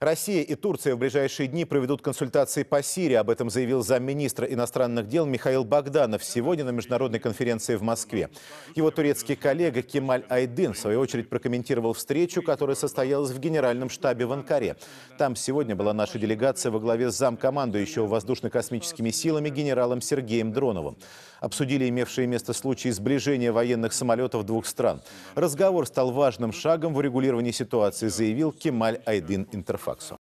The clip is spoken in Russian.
Россия и Турция в ближайшие дни проведут консультации по Сирии. Об этом заявил замминистра иностранных дел Михаил Богданов сегодня на международной конференции в Москве. Его турецкий коллега Кемаль Айдын, в свою очередь, прокомментировал встречу, которая состоялась в генеральном штабе в Анкаре. Там сегодня была наша делегация во главе с замкомандующего воздушно-космическими силами генералом Сергеем Дроновым обсудили имевшие место случаи сближения военных самолетов двух стран. Разговор стал важным шагом в урегулировании ситуации, заявил Кемаль Айдин Интерфаксу.